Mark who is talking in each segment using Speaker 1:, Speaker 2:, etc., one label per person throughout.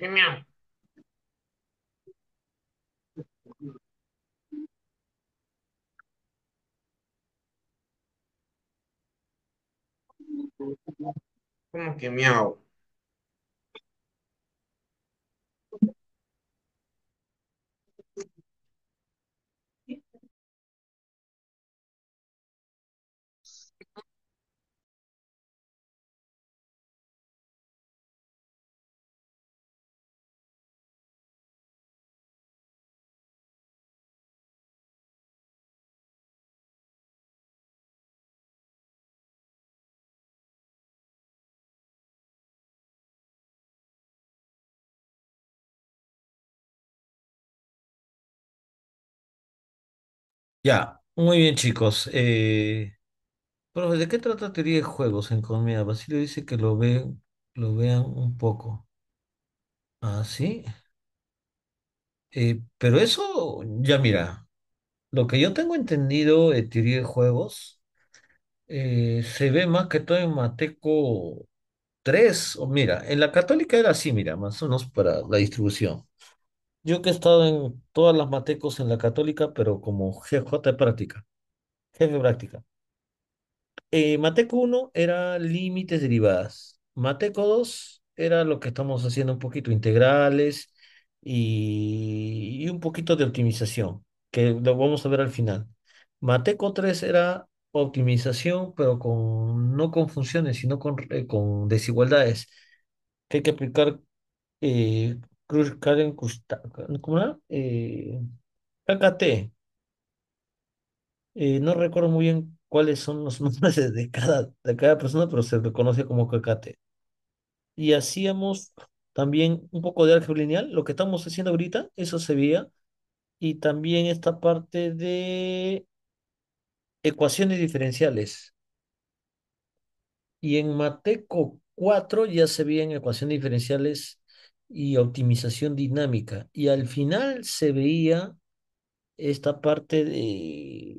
Speaker 1: Genial.
Speaker 2: Como que miau? Ya, muy bien, chicos. Eh, ¿de qué trata teoría de juegos en comida? Basilio dice que lo ve, lo vean un poco. Ah, sí. Eh, pero eso, ya mira, lo que yo tengo entendido de teoría de juegos eh, se ve más que todo en Mateco 3. O mira, en la Católica era así, mira, más o menos para la distribución. Yo que he estado en todas las matecos en la Católica, pero como GJ de práctica, jefe de práctica. Eh, mateco 1 era límites derivadas. Mateco 2 era lo que estamos haciendo un poquito integrales y, un poquito de optimización, que lo vamos a ver al final. Mateco 3 era optimización, pero con, no con funciones, sino con, eh, desigualdades, que hay que aplicar eh, ¿cómo era? Eh, KKT. Eh, no recuerdo muy bien cuáles son los nombres de cada, de cada persona, pero se reconoce como KKT. Y hacíamos también un poco de álgebra lineal. Lo que estamos haciendo ahorita, eso se veía. Y también esta parte de ecuaciones diferenciales. Y en Mateco 4 ya se veían ecuaciones diferenciales y optimización dinámica. Y al final se veía esta parte de,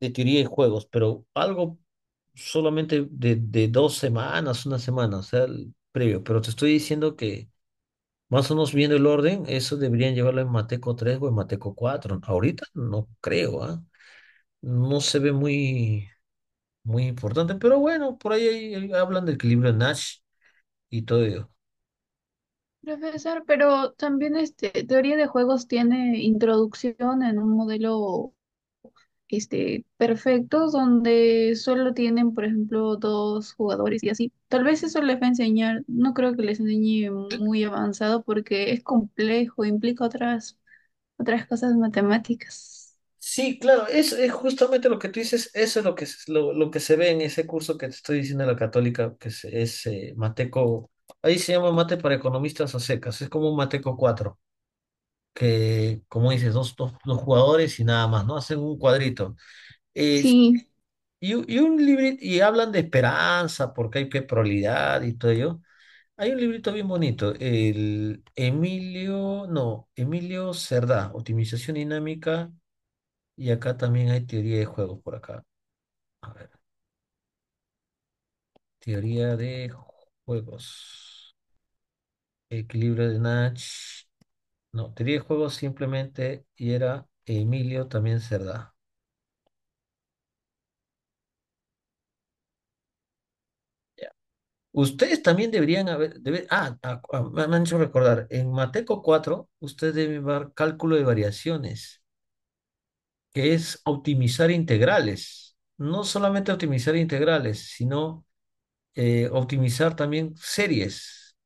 Speaker 2: de teoría de juegos, pero algo solamente de, de, dos semanas, una semana, o sea, el previo. Pero te estoy diciendo que más o menos viendo el orden, eso deberían llevarlo en Mateco 3 o en Mateco 4. Ahorita no creo, ¿ah? No se ve muy, muy importante, pero bueno, por ahí, hablan del equilibrio de Nash y todo ello.
Speaker 1: Profesor, pero también este teoría de juegos tiene introducción en un modelo este perfecto donde solo tienen, por ejemplo, dos jugadores y así. Tal vez eso les va a enseñar, no creo que les enseñe muy avanzado porque es complejo, implica otras otras cosas matemáticas. Sí, claro,
Speaker 2: es, es justamente lo que tú dices, eso es lo que, se- lo, que se ve en ese curso que te estoy diciendo de la Católica, que es, eh, Mateco Ahí se llama mate para economistas a secas. Es como un mateco 4, que, como dices, dos, dos, jugadores y nada más, ¿no? Hacen un cuadrito. Sí, y, y un librito, y hablan de esperanza, porque hay que prolidad y todo ello. Hay un librito bien bonito, el Emilio, no, Emilio Cerdá, Optimización Dinámica, y acá también hay teoría de juegos por acá. A ver, teoría de Juegos. Equilibrio de Natch. No, tenía juegos simplemente y era Emilio también Cerda. Ustedes también deberían haber, ah, ah, ah me han hecho recordar, en Mateco 4, ustedes deben dar cálculo de variaciones, que es optimizar integrales. No solamente optimizar integrales, sino eh, optimizar también series.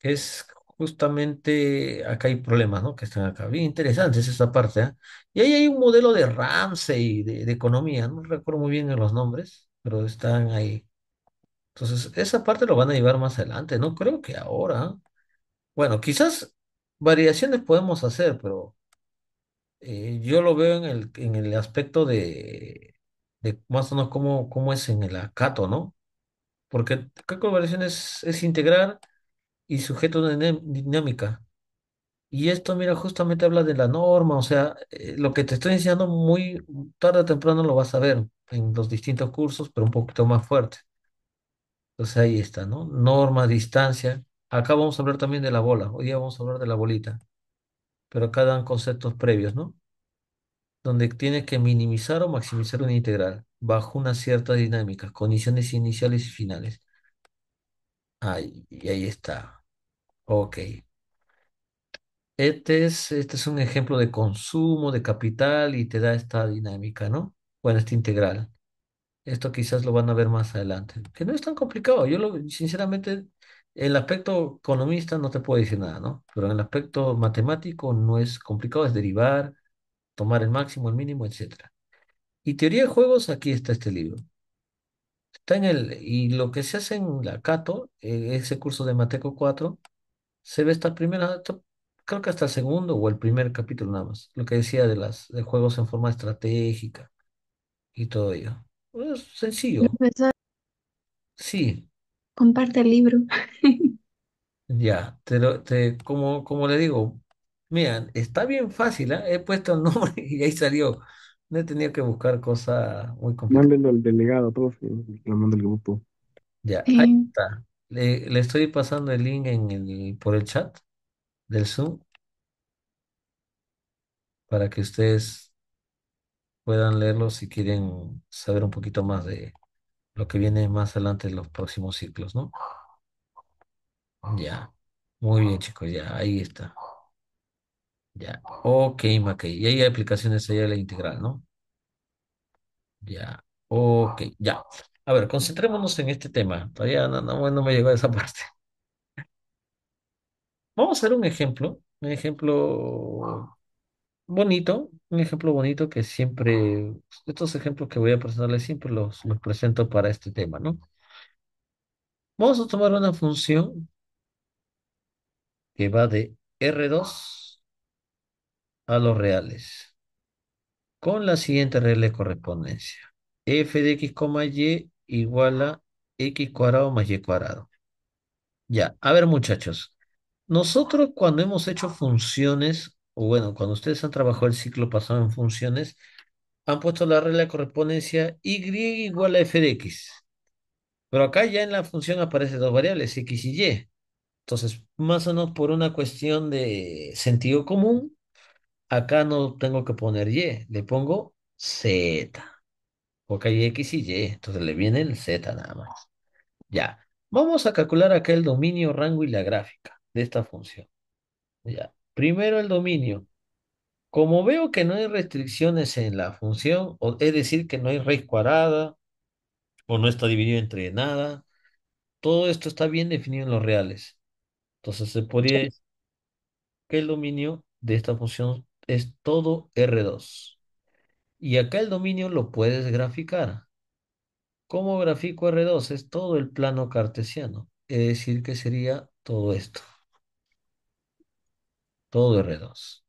Speaker 2: Es justamente acá hay problemas, ¿no? Que están acá. Bien interesantes esa parte, ¿ah? Y ahí hay un modelo de Ramsey de, de economía, no recuerdo muy bien los nombres, pero están ahí. Entonces, esa parte lo van a llevar más adelante, no creo que ahora. ¿ah? Bueno, quizás variaciones podemos hacer, pero eh, yo lo veo en el, en el aspecto de, de más o menos cómo, cómo es en el acato, ¿no? Porque qué colaboración es, es integrar y sujeto a una dinámica. Y esto, mira, justamente habla de la norma, o sea, eh, lo que te estoy enseñando muy tarde o temprano lo vas a ver en los distintos cursos, pero un poquito más fuerte. Entonces ahí está, ¿no? Norma, distancia. Acá vamos a hablar también de la bola, hoy día vamos a hablar de la bolita, pero acá dan conceptos previos, ¿no? Donde tienes que minimizar o maximizar una integral bajo una cierta dinámica. condiciones iniciales y finales. Ahí, y ahí está. Ok. Este es, este es un ejemplo de consumo, de capital y te da esta dinámica, ¿no? Bueno, esta integral. Esto quizás lo van a ver más adelante. Que no es tan complicado. Yo, lo, sinceramente, el aspecto economista no te puedo decir nada, ¿no? Pero en el aspecto matemático no es complicado, es derivar, tomar el máximo, el mínimo, etc. Y teoría de juegos, aquí está este libro. Está en el, y lo que se hace en la Cato, eh, ese curso de Mateco 4, se ve esta primera, creo que hasta el segundo o el primer capítulo nada más, lo que decía de las de juegos en forma estratégica y todo ello.
Speaker 1: Es sencillo. Sí, comparte el libro.
Speaker 2: ya, te lo- te- como, como le digo, mira, está bien fácil, eh He puesto el nombre y ahí salió. No he tenido que buscar cosas muy complicadas. Mándelo al delegado, profe, lo mando grupo. Ya, ahí está. Le, le estoy pasando el link en el, por el chat del Zoom para que ustedes puedan leerlo si quieren saber un poquito más de lo que viene más adelante en los próximos ciclos, ¿no? Ya. Muy bien, chicos, ya, ahí está. Ya. Ok, Mackey. Y hay aplicaciones allá de la integral, ¿no? Ya. Ok, ya. A ver, concentrémonos en este tema. Todavía no, me llegó a esa parte. Vamos a hacer un ejemplo, un ejemplo bonito, un ejemplo bonito que siempre, estos ejemplos que voy a presentarles siempre los, los presento para este tema, ¿no? Vamos a tomar una función que va de R2 a los reales. Con la siguiente regla de correspondencia. f de x, y igual a x cuadrado más y cuadrado. Ya, a ver muchachos. Nosotros cuando hemos hecho funciones, o bueno, cuando ustedes han trabajado el ciclo pasado en funciones, han puesto la regla de correspondencia y igual a f de x. Pero acá ya en la función aparecen dos variables, x y y. Entonces, más o menos por una cuestión de sentido común, Acá no tengo que poner Y, le pongo Z. Porque hay X y Y, entonces le viene el Z nada más. Ya. Vamos a calcular acá el dominio, rango y la gráfica de esta función. Ya. Primero el dominio. Como veo que no hay restricciones en la función, es decir, que no hay raíz cuadrada, o no está dividido entre nada, todo esto está bien definido en los reales. Entonces se podría decir que el dominio de esta función es todo R2. Y acá el dominio lo puedes graficar. ¿Cómo grafico R2? Es todo el plano cartesiano. Es decir, que sería todo esto. Todo R2.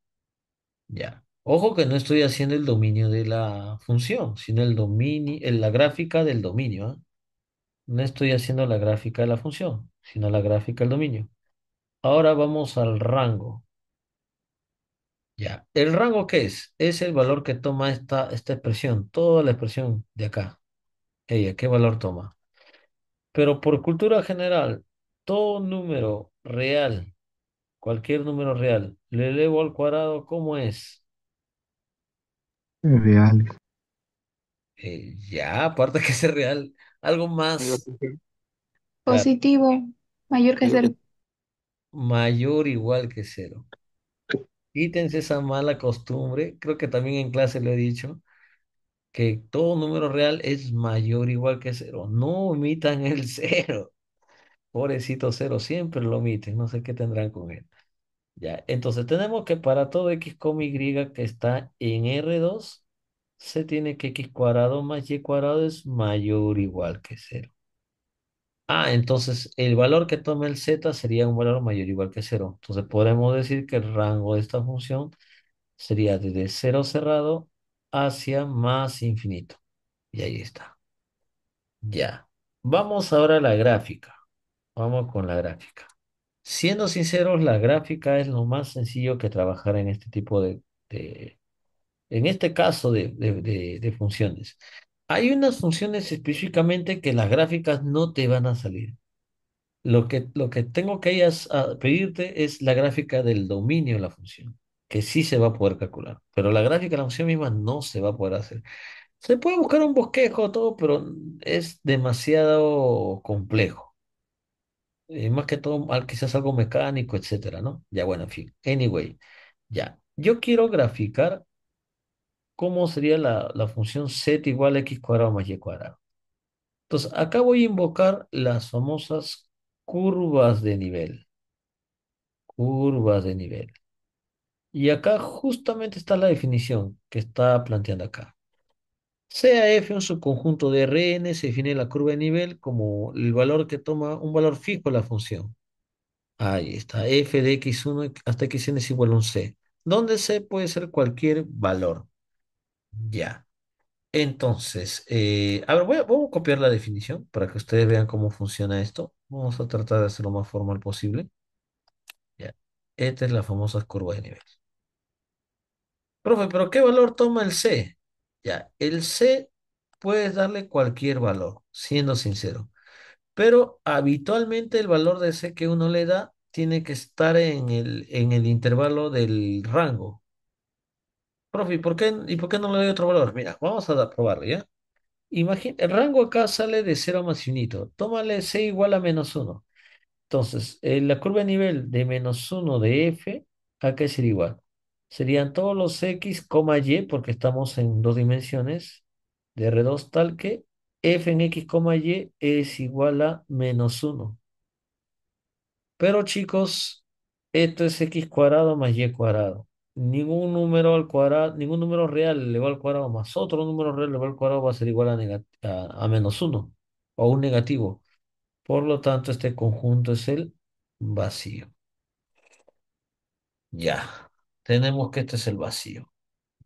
Speaker 2: Ya. Ojo que no estoy haciendo el dominio de la función, sino el dominio, la gráfica del dominio. ¿eh? No estoy haciendo la gráfica de la función, sino la gráfica del dominio. Ahora vamos al rango. Ya. ¿El rango qué es? Es el valor que toma esta, esta expresión, toda la expresión de acá. Ella, ¿qué valor toma? Pero por cultura general, todo número real, cualquier número real, le elevo al cuadrado, ¿cómo es?
Speaker 1: Real.
Speaker 2: Eh, ya, aparte que es real, algo más
Speaker 1: Positivo, mayor que cero.
Speaker 2: mayor igual que cero. Quítense esa mala costumbre, creo que también en clase le he dicho, que todo número real es mayor o igual que cero. No omitan el cero. Pobrecito cero, siempre lo omiten, no sé qué tendrán con él. Ya, entonces tenemos que para todo x y que está en R2, se tiene que x cuadrado más y cuadrado es mayor o igual que cero. Ah, entonces el valor que tome el z sería un valor mayor o igual que 0. Entonces podemos decir que el rango de esta función sería desde 0 cerrado hacia más infinito. Y ahí está. Ya. Vamos ahora a la gráfica. Vamos con la gráfica. Siendo sinceros, la gráfica es lo más sencillo que trabajar en este tipo de, de en este caso de, de, de funciones. Hay unas funciones específicamente que las gráficas no te van a salir. Lo que, lo que tengo que ah, pedirte es la gráfica del dominio de la función, que sí se va a poder calcular, pero la gráfica de la función misma no se va a poder hacer. Se puede buscar un bosquejo, todo, pero es demasiado complejo. Eh, más que todo, quizás algo mecánico, etcétera, ¿no? Ya, bueno, en fin. Anyway, ya. Yo quiero graficar cómo sería la, función z igual a x cuadrado más y cuadrado. Entonces, acá voy a invocar las famosas curvas de nivel. Curvas de nivel. Y acá justamente está la definición que está planteando acá. Sea F un subconjunto de Rn, se define la curva de nivel como el valor que toma un valor fijo la función. Ahí está, f de x1 hasta xn es igual a un c, donde c puede ser cualquier valor. Ya. Entonces, eh, a ver, voy a, copiar la definición para que ustedes vean cómo funciona esto. Vamos a tratar de hacerlo lo más formal posible. Ya. Esta es la famosa curva de nivel. Profe, ¿pero qué valor toma el C? Ya, el C puedes darle cualquier valor, siendo sincero. Pero habitualmente el valor de C que uno le da tiene que estar en el, en el intervalo del rango. Profe, ¿y por qué, y por qué no le doy otro valor? Mira, vamos a probarlo, ¿ya? el rango acá sale de 0 más unito. Tómale C igual a menos 1. Entonces, eh, la curva de nivel de menos 1 de f, ¿a qué sería igual? Serían todos los x, y, porque estamos en dos dimensiones de R2, tal que f en x, y es igual a menos 1. Pero chicos, esto es x cuadrado más y cuadrado ningún número al cuadrado, ningún número real elevado al cuadrado más otro número real elevado al cuadrado va a ser igual a, a, menos uno o un negativo. Por lo tanto, este conjunto es el vacío. Ya. Tenemos que este es el vacío.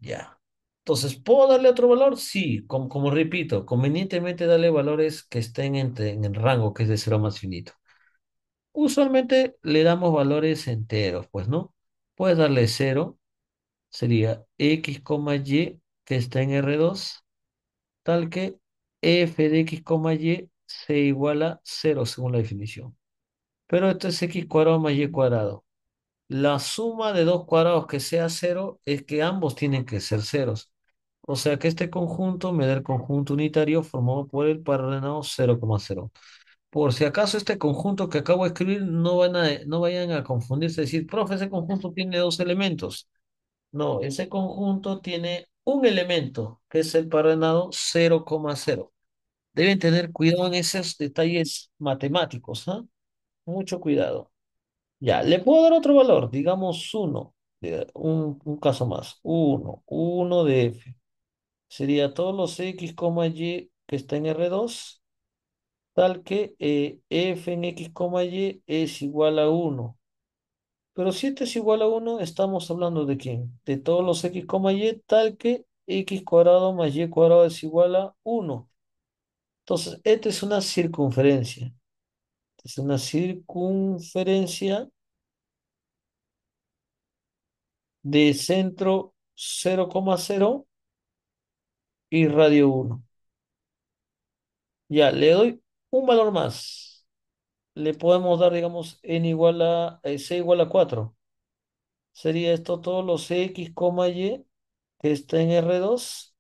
Speaker 2: Ya. Entonces, ¿puedo darle otro valor? Sí, como, como repito, convenientemente darle valores que estén en el rango, que es de cero más finito. Usualmente le damos valores enteros, pues, ¿no? Puedes darle cero sería x, y que está en R2, tal que f de x, y se iguala a 0 según la definición. Pero esto es x cuadrado más y cuadrado. La suma de dos cuadrados que sea 0 es que ambos tienen que ser ceros. O sea que este conjunto me da el conjunto unitario formado por el par ordenado 0,0. Por si acaso este conjunto que acabo de escribir no, a, no vayan a confundirse, decir, profe, ese conjunto tiene dos elementos. No, ese conjunto tiene un elemento, que es el parenado 0,0. Deben tener cuidado en esos detalles matemáticos, ¿ah? Mucho cuidado. Ya, le puedo dar otro valor, digamos 1, un, un caso más, 1, 1 de f. Sería todos los x, y que está en R2, tal que eh, f en x, y es igual a 1. Pero si este es igual a 1, estamos hablando de quién? De todos los x, y, tal que x cuadrado más y cuadrado es igual a 1. Entonces, esta es una circunferencia. Es una circunferencia de centro 0,0 y radio 1. Ya, le doy un valor más le podemos dar, digamos, n igual a eh, c igual a 4. Sería esto todos los x, y que está en R2,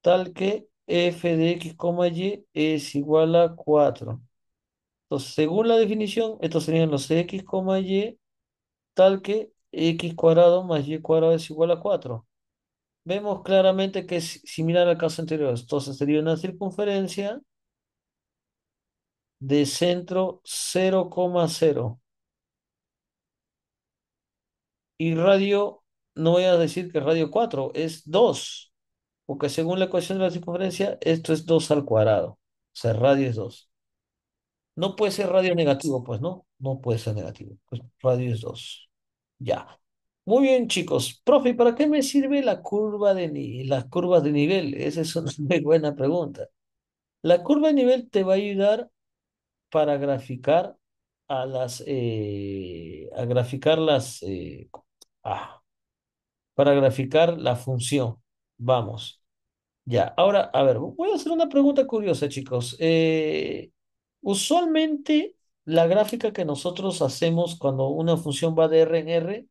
Speaker 2: tal que f de x, y es igual a 4. Entonces, según la definición, estos serían los x, y tal que x cuadrado más y cuadrado es igual a 4. Vemos claramente que es similar al caso anterior. Entonces sería una circunferencia de centro 0,0 y radio, no voy a decir que radio 4, es 2, porque según la ecuación de la circunferencia, esto es 2 al cuadrado, o sea, radio es 2. No puede ser radio negativo, pues no, no puede ser negativo, pues radio es 2. Ya. Muy bien, chicos. Profe, ¿para qué me sirve la curva de ni las curvas de nivel? Esa es una muy buena pregunta. La curva de nivel te va a ayudar para graficar a las, eh, a graficar las, eh, ah, para graficar la función. Vamos. Ya, ahora, a ver, voy a hacer una pregunta curiosa, chicos. Eh, usualmente la gráfica que nosotros hacemos cuando una función va de R en R,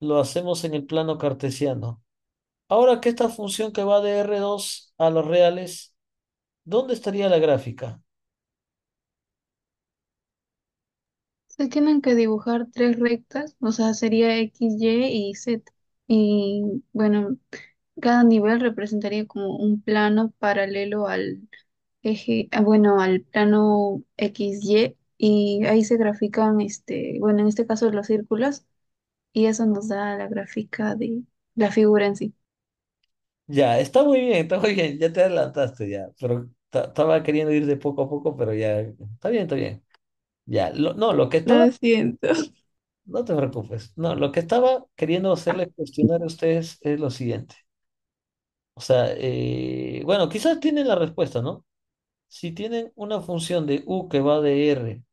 Speaker 2: lo hacemos en el plano cartesiano. Ahora que esta función que va de R2 a los reales, ¿dónde estaría la gráfica?
Speaker 1: tienen que dibujar tres rectas, o sea, sería X, Y y Z. Y bueno, cada nivel representaría como un plano paralelo al eje, ah, bueno, al plano XY y ahí se grafican este, bueno, en este caso los círculos y eso nos da la gráfica de la figura en sí.
Speaker 2: Ya, está muy bien, está muy bien, ya te adelantaste ya, pero estaba queriendo ir de poco a poco, pero ya, está bien, está bien. Ya, no, lo que estaba, no te preocupes, no, lo que estaba queriendo hacerles cuestionar a ustedes es lo siguiente. O sea, eh, bueno, quizás tienen la respuesta, ¿no? Si tienen una función de U que va de R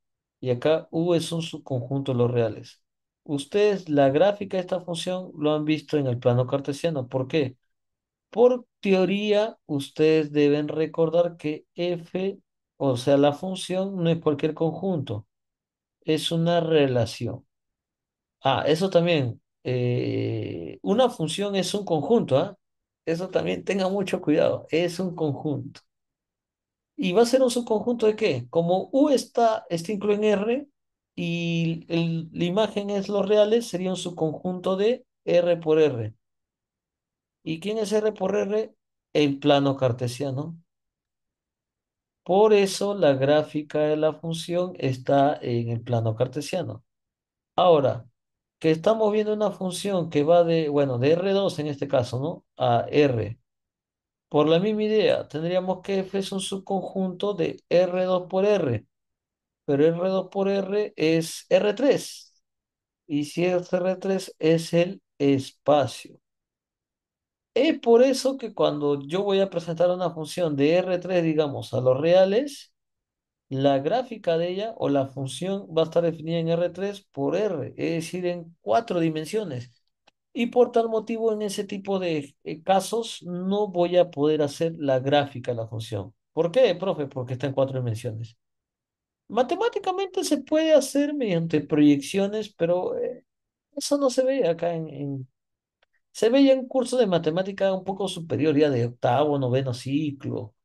Speaker 2: y acá U es un subconjunto de los reales, ustedes la gráfica de esta función lo han visto en el plano cartesiano. ¿Por qué? Por teoría, ustedes deben recordar que F o sea, la función no es cualquier conjunto, es una relación. Ah, eso también. Eh, una función es un conjunto, ¿ah? Eso también tenga mucho cuidado, es un conjunto. Y va a ser un subconjunto de qué? Como U está, está incluido en R y la imagen es los reales, sería un subconjunto de R por R. ¿Y quién es R por R? El plano cartesiano. Por eso la gráfica de la función está en el plano cartesiano. Ahora, que estamos viendo una función que va de, bueno, de R2 en este caso, ¿no? A R. Por la misma idea, tendríamos que F es un subconjunto de R2 por R. Pero R2 por R es R3. Y si es R3 es el espacio. Es por eso que cuando yo voy a presentar una función de R3, digamos, a los reales, la gráfica de ella o la función va a estar definida en R3 por R, es decir, en cuatro dimensiones. Y por tal motivo, en ese tipo de eh, casos, no voy a poder hacer la gráfica de la función. ¿Por qué, profe? Porque está en cuatro dimensiones. Matemáticamente se puede hacer mediante proyecciones, pero eh, eso no se ve acá en, se veía en curso de matemática un poco superior, ya de octavo, noveno ciclo,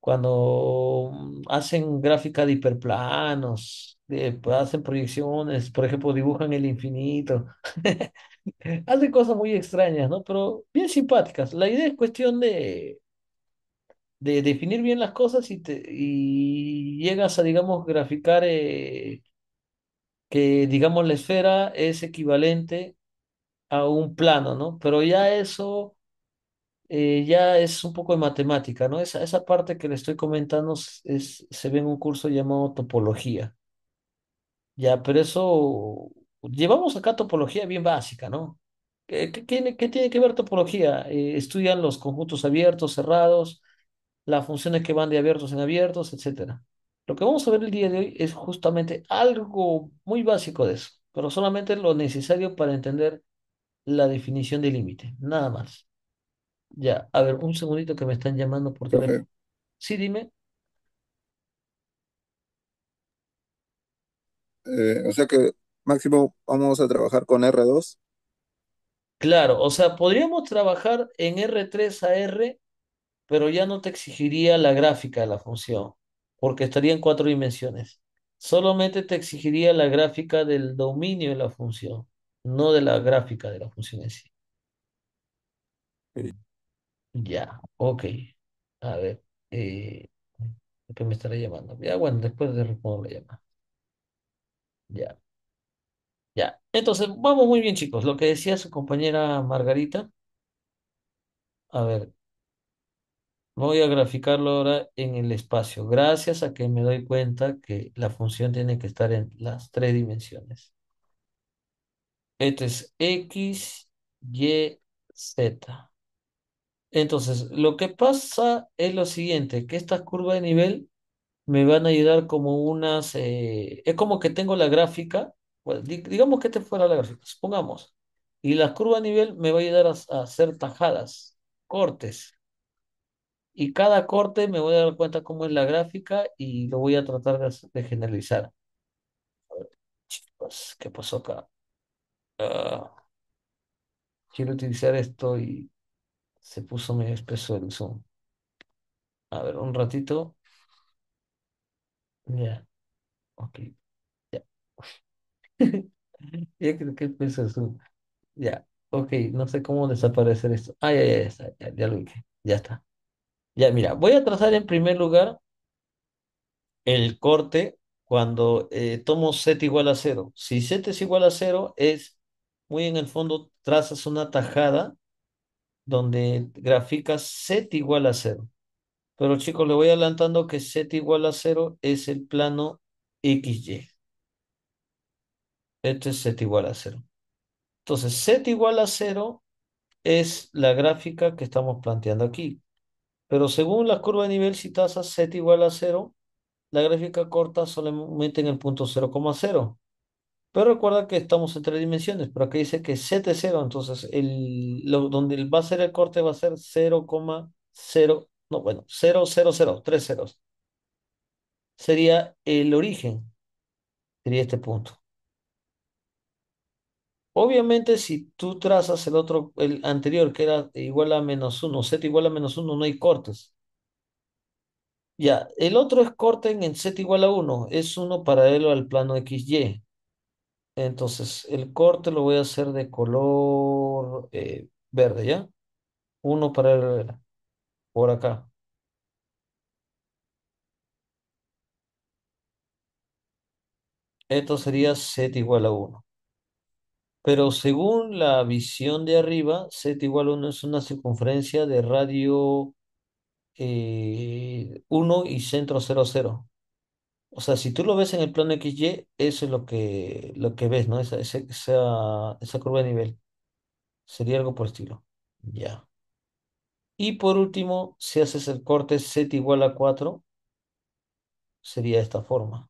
Speaker 2: cuando mm, hacen gráfica de hiperplanos, pues, hacen proyecciones, por ejemplo, dibujan el infinito. hacen cosas muy extrañas, ¿no? Pero bien simpáticas. La idea es cuestión de, de definir bien las cosas y, te, y llegas a, digamos, graficar eh, que, digamos, la esfera es equivalente a un plano, ¿no? Pero ya eso eh, ya es un poco de matemática, ¿no? Esa, esa parte que le estoy comentando es, se ve en un curso llamado topología. Ya, pero eso llevamos acá topología bien básica, ¿no? ¿Qué, tiene, qué tiene que ver topología? Eh, estudian los conjuntos abiertos, cerrados, las funciones que van de abiertos en abiertos, etcétera. Lo que vamos a ver el día de hoy es justamente algo muy básico de eso, pero solamente lo necesario para entender la definición de límite, nada más. Ya, a ver, un segundito que me están llamando por Sí, dime. Eh, o sea que máximo vamos a trabajar con R2. Claro, o sea, podríamos trabajar en R3 a R, pero ya no te exigiría la gráfica de la función, porque estaría en cuatro dimensiones. Solamente te exigiría la gráfica del dominio de la función no de la gráfica de la función en sí. Ya, ok. A ver, eh, ¿qué me estará llamando? Ya, bueno, después de respondo la llamada. Ya, ya. Entonces, vamos muy bien, chicos. Lo que decía su compañera Margarita. A ver, voy a graficarlo ahora en el espacio. Gracias a que me doy cuenta que la función tiene que estar en las tres dimensiones. Este es X, Y, Z. Entonces, lo que pasa es lo siguiente, que estas curvas de nivel me van a ayudar como unas... Eh, es como que tengo la gráfica, pues, digamos que este fuera la gráfica, supongamos. Y las curvas de nivel me va a ayudar a, hacer tajadas, cortes. Y cada corte me voy a dar cuenta cómo es la gráfica y lo voy a tratar de, generalizar. chicos, ¿qué pasó acá? Ah, quiero utilizar esto y se puso medio espeso el zoom. A ver, un ratito. Ya, ok. Ya. Ya creo que empezó el zoom. Ya, ok. No sé cómo desaparecer esto. Ah, ya, ya, ya está. Ya, lo Ya está. Ya, mira, voy a trazar en primer lugar el corte cuando eh, tomo set igual a cero. Si z es igual a cero, es muy en el fondo trazas una tajada donde graficas Z igual a cero. Pero chicos, le voy adelantando que Z igual a cero es el plano XY. Este es Z igual a cero. Entonces, Z igual a cero es la gráfica que estamos planteando aquí. Pero según la curva de nivel, si trazas Z igual a cero, la gráfica corta solamente en el punto 0,0. Pero recuerda que estamos en tres dimensiones, pero aquí dice que Z es cero, entonces el, donde va a ser el corte va a ser 0,0, no, bueno, Cero, cero, cero. Tres ceros. Sería el origen, sería este punto. Obviamente, si tú trazas el otro, el anterior, que era igual a menos 1, Z igual a menos 1, no hay cortes. Ya, el otro es corte en Z igual a 1, es uno paralelo al plano XY. Entonces, el corte lo voy a hacer de color eh, verde, ¿ya? Uno para el, por acá. Esto sería z igual a 1. Pero según la visión de arriba, z igual a 1 es una circunferencia de radio 1 eh, y centro 0, 0. O sea, si tú lo ves en el plano XY, eso es lo que, lo que ves, ¿no? Esa, esa, esa, curva de nivel. Sería algo por estilo. Ya. Y por último, si haces el corte z igual a 4, sería de esta forma.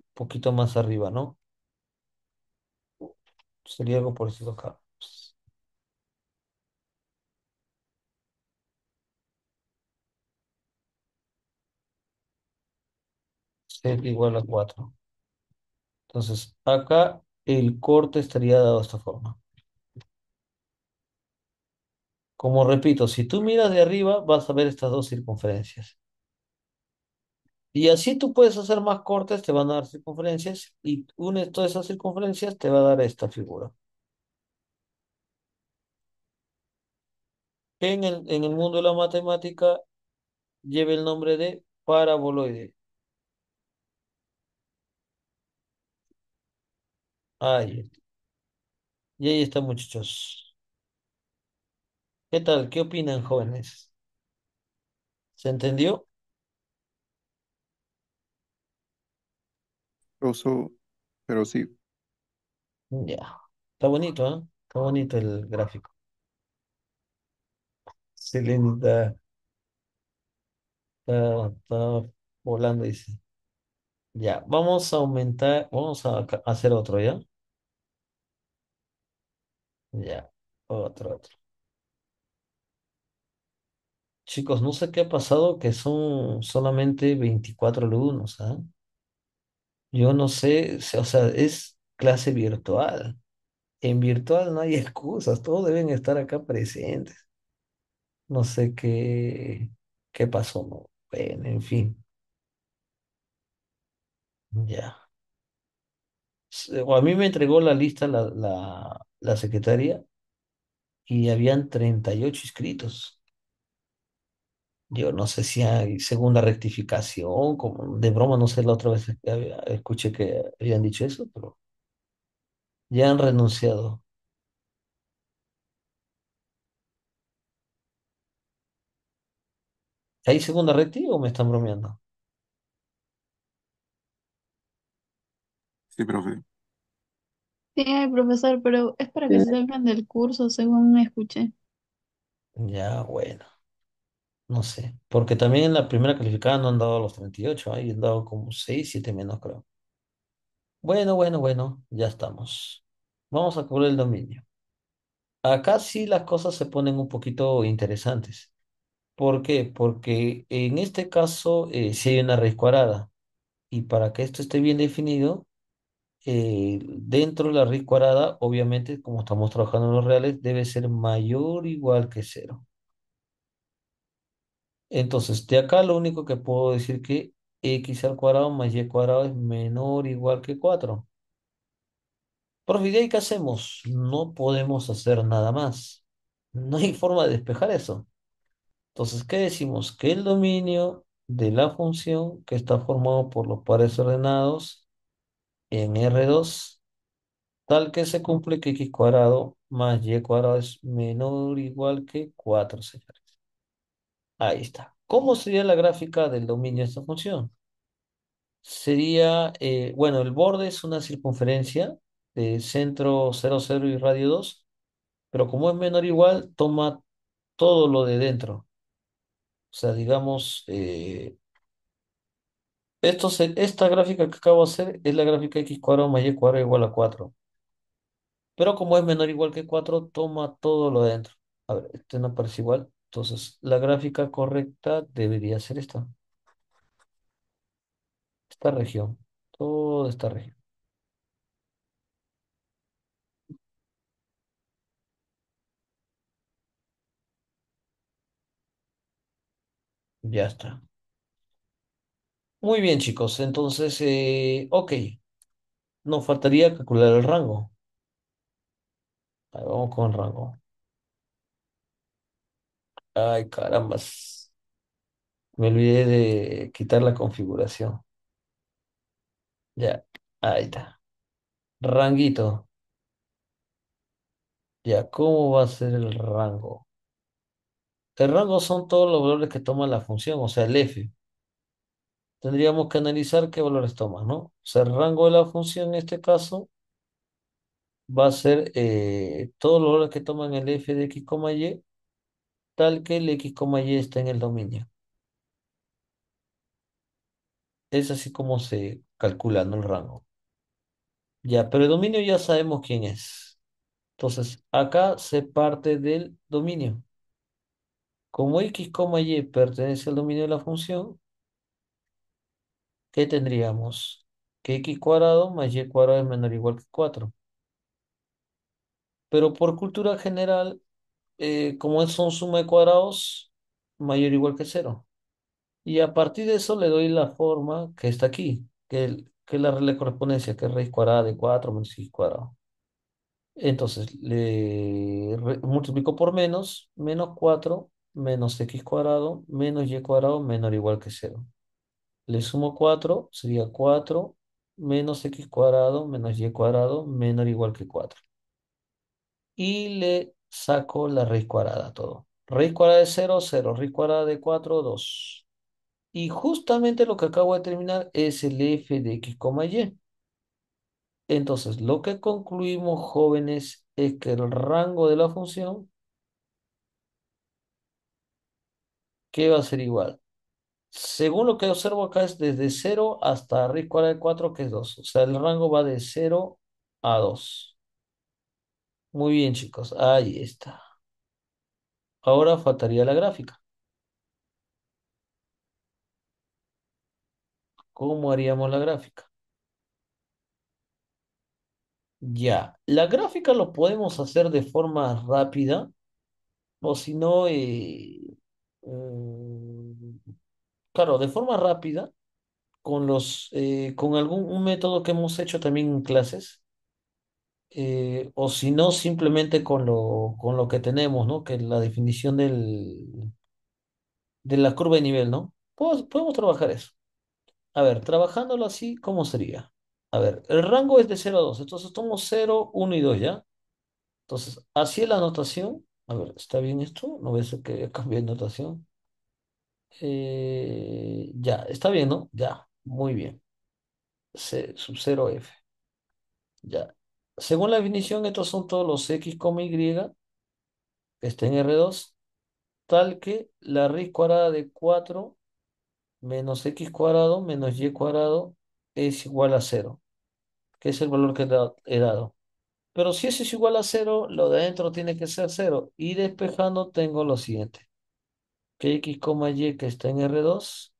Speaker 2: Un poquito más arriba, ¿no? Sería algo por estilo acá. igual a 4. Entonces, acá el corte estaría dado de esta forma. Como repito, si tú miras de arriba, vas a ver estas dos circunferencias. Y así tú puedes hacer más cortes, te van a dar circunferencias, y unes todas esas circunferencias, te va a dar esta figura. En el, en el mundo de la matemática lleva el nombre de paraboloide. Ahí Y ahí está, muchachos. ¿Qué tal? ¿Qué opinan, jóvenes? ¿Se entendió? pero sí. Ya. Está bonito, ¿eh? Está bonito el gráfico. Sí, Está, está volando, dice. Ya, vamos a aumentar, vamos a hacer otro, ¿ya? Ya, otro, otro. Chicos, no sé qué ha pasado, que son solamente 24 alumnos, ¿ah? Yo no sé, o sea, es clase virtual. En virtual no hay excusas, todos deben estar acá presentes. No sé qué, qué pasó, ¿no? Bueno, en fin. Ya. Eh, a mí me entregó la lista la, la, secretaria y habían 38 inscritos. Yo no sé si hay segunda rectificación, como de broma, no sé, la otra vez que escuché que habían dicho eso, pero ya han renunciado. ¿Hay segunda recti o me están bromeando?
Speaker 1: Sí, Sí, profesor, pero es para que se salgan del curso, según me escuché.
Speaker 2: Ya, bueno, no sé. Porque también en la primera calificada no han dado los 38, ahí han dado como 6, 7 menos, creo. Bueno, bueno, bueno, ya estamos. Vamos a cubrir el dominio. Acá sí las cosas se ponen un poquito interesantes. ¿Por qué? Porque en este caso eh, si hay una raíz cuadrada. Y para que esto esté bien definido, eh, dentro de la raíz cuadrada, obviamente, como estamos trabajando en los reales, debe ser mayor o igual que 0 Entonces, de acá lo único que puedo decir que x al cuadrado más y al cuadrado es menor o igual que 4. Pero ¿y qué hacemos? No podemos hacer nada más. No hay forma de despejar eso. Entonces, ¿qué decimos? Que el dominio de la función que está formado por los pares ordenados en R2, tal que se cumple que x cuadrado más y cuadrado es menor o igual que 4, señores. Ahí está. ¿Cómo sería la gráfica del dominio de esta función? Sería, eh, bueno, el borde es una circunferencia de centro 0, 0 y radio 2, pero como es menor o igual, toma todo lo de dentro. O sea, digamos, eh, esta gráfica que acabo de hacer es la gráfica x cuadrado más y cuadrado igual a 4. Pero como es menor o igual que 4, toma todo lo adentro dentro. A ver, este no parece igual. Entonces, la gráfica correcta debería ser esta. Esta región. Toda esta región. Ya está. Muy bien, chicos. Entonces, eh, ok, nos faltaría calcular el rango. Ahí vamos con el rango. Ay, carambas. Me olvidé de quitar la configuración. Ya, ahí está. Ranguito. Ya, ¿cómo va a ser el rango? El rango son todos los valores que toma la función, o sea, el f tendríamos que analizar qué valores toma, ¿no? O sea, el rango de la función en este caso va a ser eh, todos los valores que toman el f de x, y, tal que el x, y está en el dominio. Es así como se calcula, ¿no? El rango. Ya, pero el dominio ya sabemos quién es. Entonces, acá se parte del dominio. Como x, y pertenece al dominio de la función, ¿Qué tendríamos? Que x cuadrado más y cuadrado es menor o igual que 4. Pero por cultura general, eh, como son suma de cuadrados, mayor o igual que 0. Y a partir de eso le doy la forma que está aquí, que, que es la regla de correspondencia, que es raíz cuadrada de 4 menos x cuadrado. Entonces, le multiplico por menos, menos 4 menos x cuadrado menos y cuadrado menor o igual que 0. Le sumo 4, sería 4 menos x cuadrado menos y cuadrado menor o igual que 4. Y le saco la raíz cuadrada a todo. Raíz cuadrada de 0, 0. Raíz cuadrada de 4, 2. Y justamente lo que acabo de terminar es el f de x, y. Entonces, lo que concluimos, jóvenes, es que el rango de la función ¿Qué va a ser igual según lo que observo acá es desde 0 hasta raíz cuadrada de 4, que es 2. O sea, el rango va de 0 a 2. Muy bien, chicos. Ahí está. Ahora faltaría la gráfica. ¿Cómo haríamos la gráfica? Ya. La gráfica lo podemos hacer de forma rápida. O si no... Eh, mm, claro, de forma rápida, con los, eh, con algún un método que hemos hecho también en clases, eh, o si no, simplemente con lo, con lo que tenemos, ¿no? Que la definición del, de la curva de nivel, ¿no? Podemos, trabajar eso. A ver, trabajándolo así, ¿cómo sería? A ver, el rango es de 0 a 2, entonces tomo 0, 1 y 2, ¿ya? Entonces, así es la notación. A ver, ¿está bien esto? No ves que cambie de notación. Eh, ya, está bien, ¿no? Ya, muy bien. C, sub 0F. Ya. Según la definición, estos son todos los X, Y que estén en R2, tal que la raíz cuadrada de 4 menos X cuadrado menos Y cuadrado es igual a 0, que es el valor que he dado. Pero si eso es igual a 0, lo de adentro tiene que ser 0. Y despejando tengo lo siguiente. X, y que está en R2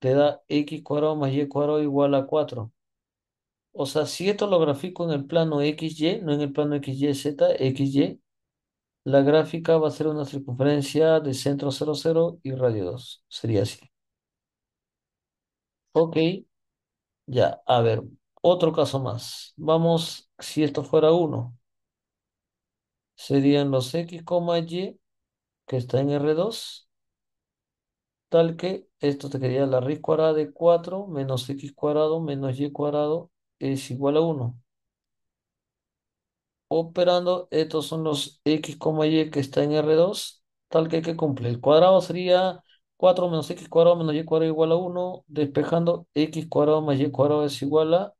Speaker 2: te da x cuadrado más y cuadrado igual a 4. O sea, si esto lo grafico en el plano XY, no en el plano XYZ, XY, la gráfica va a ser una circunferencia de centro 0, 0 y radio 2. Sería así. Ok. Ya, a ver, otro caso más. Vamos, si esto fuera 1, serían los X, Y que está en R2, tal que esto te quedaría la raíz cuadrada de 4 menos x cuadrado menos y cuadrado es igual a 1. Operando, estos son los x, y que está en R2, tal que, hay que cumple. El cuadrado sería 4 menos x cuadrado menos y cuadrado igual a 1, despejando x cuadrado más y cuadrado es igual a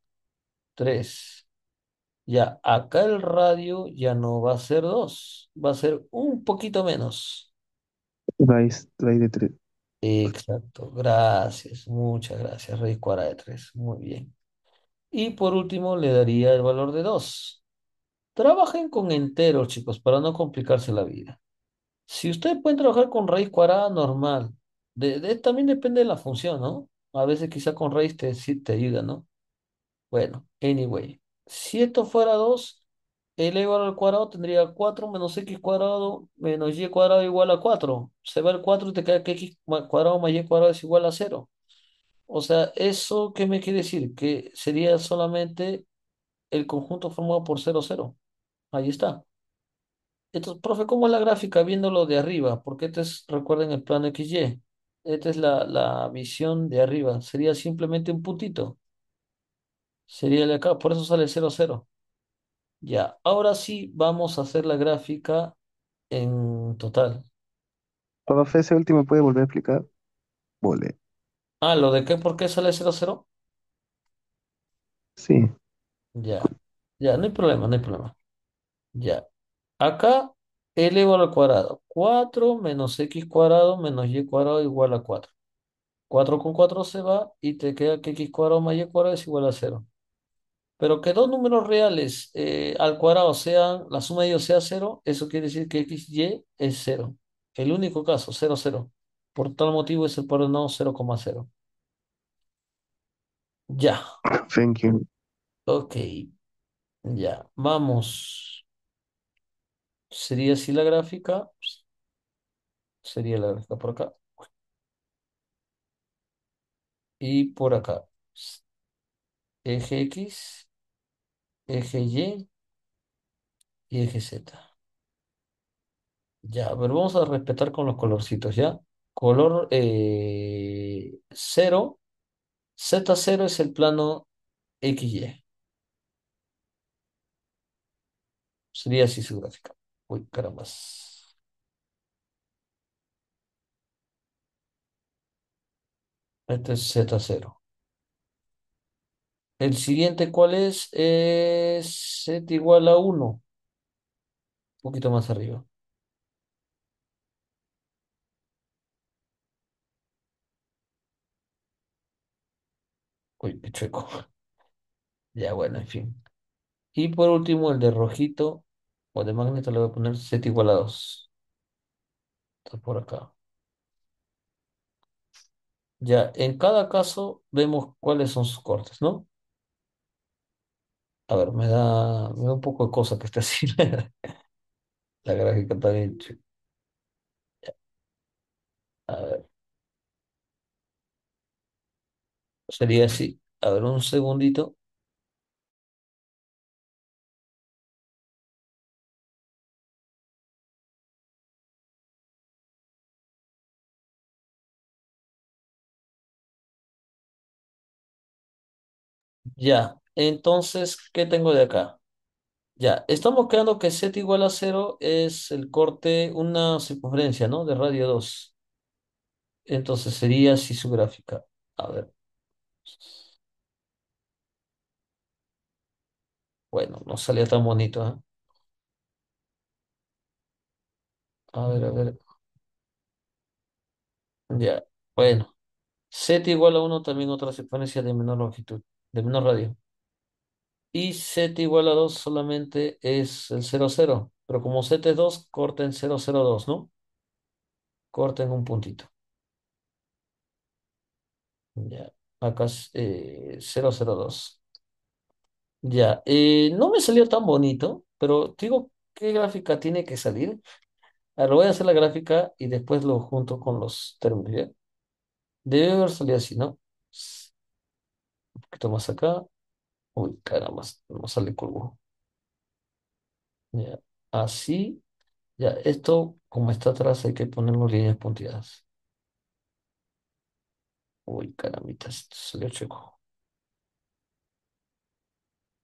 Speaker 2: 3. Ya, acá el radio ya no va a ser 2, va a ser un poquito menos. Raíz, raíz de 3. Exacto, gracias, muchas gracias, raíz cuadrada de 3, muy bien. Y por último le daría el valor de 2. Trabajen con enteros, chicos, para no complicarse la vida. Si ustedes pueden trabajar con raíz cuadrada normal, de, también depende de la función, ¿no? A veces quizá con raíz te, sí te ayuda, ¿no? Bueno, anyway. Si esto fuera 2, igual al cuadrado tendría 4 menos x cuadrado menos y cuadrado igual a 4. Se va el 4 y te queda que x cuadrado más y cuadrado es igual a 0. O sea, ¿eso qué me quiere decir? Que sería solamente el conjunto formado por 0, 0. Ahí está. Entonces, profe, ¿cómo es la gráfica viéndolo de arriba? Porque este es, recuerden, el plano XY. Esta es la, la visión de arriba. Sería simplemente un puntito. Sería el de acá, por eso sale 0, 0. Ya, ahora sí vamos a hacer la gráfica en total. Profe, ese último puede volver a explicar. Vole. Ah, lo de qué, por qué sale 0, 0. Sí. Ya, ya, no hay problema, no hay problema. Ya. Acá, igual al cuadrado. 4 menos x cuadrado menos y cuadrado igual a 4. 4 con 4 se va y te queda que x cuadrado más y cuadrado es igual a 0 pero que dos números reales eh, al cuadrado sean, la suma de ellos sea cero, eso quiere decir que xy es cero. El único caso, 0, 0. Por tal motivo es el no 0,0. Ya. Thank you. Ok. Ya, vamos. Sería así la gráfica. Sería la gráfica por acá. Y por acá. Eje X eje Y y eje Z. Ya, pero vamos a respetar con los colorcitos, ¿ya? Color eh, 0, Z0 es el plano XY. Sería así su gráfica. Uy, caramba. Este es Z0. El siguiente, ¿cuál es? Es z igual a 1, un poquito más arriba. Uy, qué chueco. Ya, bueno, en fin. Y por último, el de rojito o de magneto le voy a poner z igual a 2. Está por acá. Ya, en cada caso vemos cuáles son sus cortes, ¿no? A ver, me da, me un poco de cosa que esté así la, gráfica también A ver,
Speaker 1: sería así. A ver, un segundito.
Speaker 2: Ya, entonces, ¿qué tengo de acá? Ya, estamos creando que z igual a 0 es el corte, una circunferencia, ¿no? De radio 2. Entonces sería así su gráfica. A ver. Bueno, no salía tan bonito, ¿eh? A ver, a ver. Ya, bueno. Z igual a 1 también otra circunferencia de menor longitud, de menor radio. Y z igual a 2 solamente es el 0, 0. Pero como z es 2, corten 0, 0, 2, ¿no? Corten un puntito. Ya, acá es 0, 0, 2. Ya, eh, no me salió tan bonito, pero digo, ¿qué gráfica tiene que salir? Ahora voy a hacer la gráfica y después lo junto con los términos. Debe haber salido así, ¿no? Un poquito más acá. Uy, caramba, no sale curvo. Ya. Así, ya, esto como está atrás hay que ponerle líneas punteadas. Uy, caramita, esto salió chico.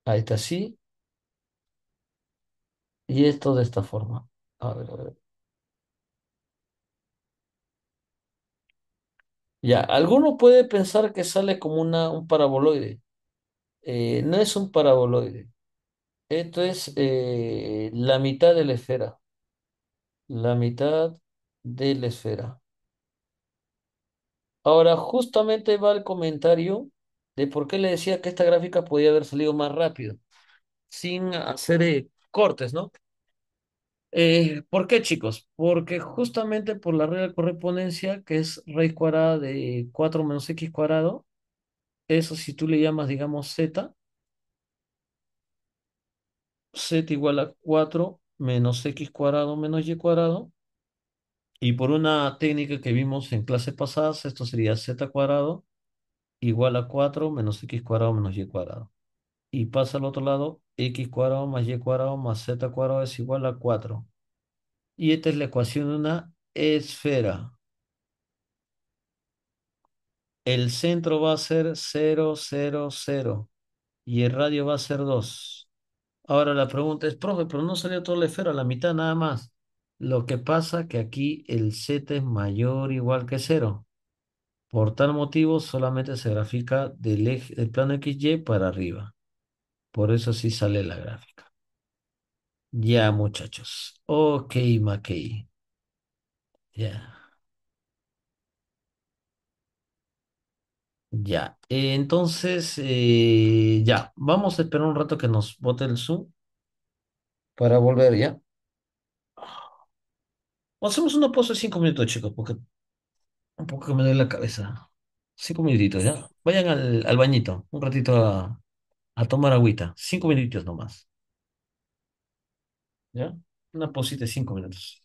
Speaker 2: Ahí está así. Y esto de esta forma. A ver, a ver. Ya, alguno puede pensar que sale como una, un paraboloide, eh, no es un paraboloide. Esto es eh, la mitad de la esfera. La mitad de la esfera. Ahora, justamente va el comentario de por qué le decía que esta gráfica podía haber salido más rápido, sin hacer eh, cortes, ¿no? ¿Por qué, chicos? Porque justamente por la regla de correspondencia, que es raíz cuadrada de 4 menos x cuadrado, eso si tú le llamas, digamos, z, z igual a 4 menos x cuadrado menos y cuadrado. Y por una técnica que vimos en clases pasadas, esto sería z cuadrado igual a 4 menos x cuadrado menos y cuadrado. Y pasa al otro lado, x cuadrado más y cuadrado más z cuadrado es igual a 4. Y esta es la ecuación de una esfera. El centro va a ser 0, 0, 0 y el radio va a ser 2. Ahora la pregunta es, profe, pero no salió toda la esfera, la mitad nada más. Lo que pasa que aquí el z es mayor o igual que 0. Por tal motivo solamente se grafica del, eje, plano XY para arriba. Por eso sí sale la gráfica. Ya, muchachos. Ok, Mackey. Ya. Ya, entonces, eh, ya, vamos a esperar un rato que nos bote el Zoom para volver, ¿ya? hacemos una pausa de cinco minutos, chicos, porque un poco me duele la cabeza. Cinco minutitos, ¿ya? Vayan al, bañito, un ratito a, a tomar agüita. Cinco minutitos nomás, ¿ya? Una pausita de cinco minutos.